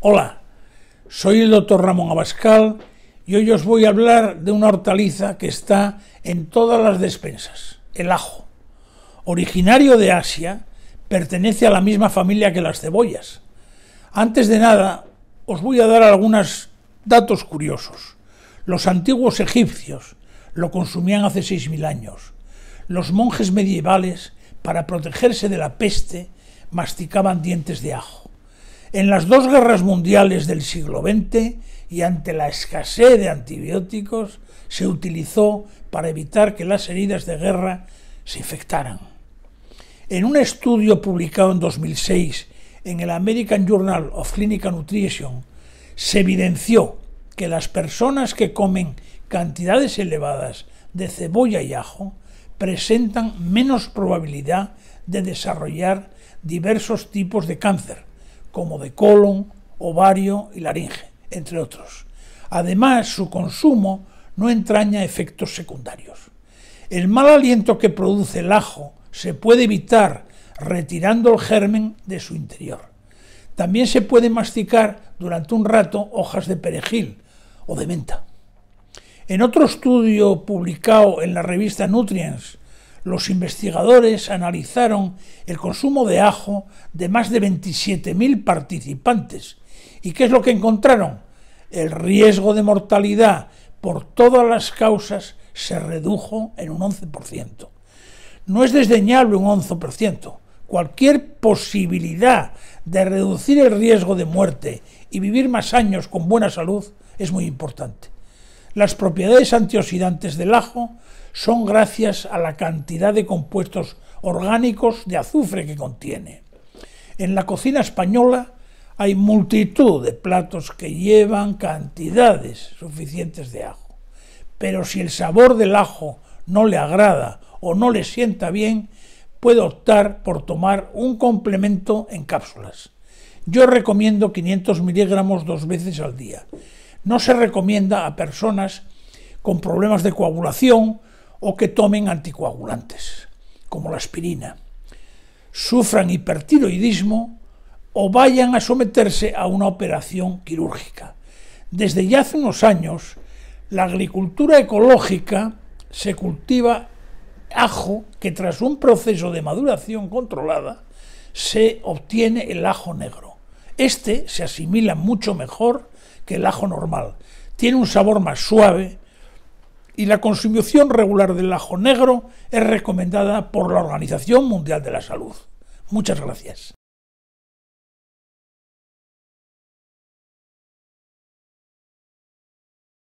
Hola, soy el doctor Ramón Abascal y hoy os voy a hablar de una hortaliza que está en todas las despensas, el ajo. Originario de Asia, pertenece a la misma familia que las cebollas. Antes de nada, os voy a dar algunos datos curiosos. Los antiguos egipcios lo consumían hace 6.000 años. Los monjes medievales, para protegerse de la peste, masticaban dientes de ajo. En las dos guerras mundiales del siglo XX y ante la escasez de antibióticos, se utilizó para evitar que las heridas de guerra se infectaran. En un estudio publicado en 2006 en el American Journal of Clinical Nutrition, se evidenció que las personas que comen cantidades elevadas de cebolla y ajo presentan menos probabilidad de desarrollar diversos tipos de cáncer, como de colon, ovario y laringe, entre otros. Además, su consumo no entraña efectos secundarios. El mal aliento que produce el ajo se puede evitar retirando el germen de su interior. También se puede masticar durante un rato hojas de perejil o de menta. En otro estudio publicado en la revista Nutrients los investigadores analizaron el consumo de ajo de más de 27.000 participantes. ¿Y qué es lo que encontraron? El riesgo de mortalidad por todas las causas se redujo en un 11%. No es desdeñable un 11%. Cualquier posibilidad de reducir el riesgo de muerte y vivir más años con buena salud es muy importante. Las propiedades antioxidantes del ajo son gracias a la cantidad de compuestos orgánicos de azufre que contiene. En la cocina española hay multitud de platos que llevan cantidades suficientes de ajo. Pero si el sabor del ajo no le agrada o no le sienta bien, puede optar por tomar un complemento en cápsulas. Yo recomiendo 500 miligramos dos veces al día no se recomienda a personas con problemas de coagulación o que tomen anticoagulantes, como la aspirina, sufran hipertiroidismo o vayan a someterse a una operación quirúrgica. Desde ya hace unos años, la agricultura ecológica se cultiva ajo que tras un proceso de maduración controlada se obtiene el ajo negro. Este se asimila mucho mejor que el ajo normal. Tiene un sabor más suave y la consumición regular del ajo negro es recomendada por la Organización Mundial de la Salud. Muchas gracias.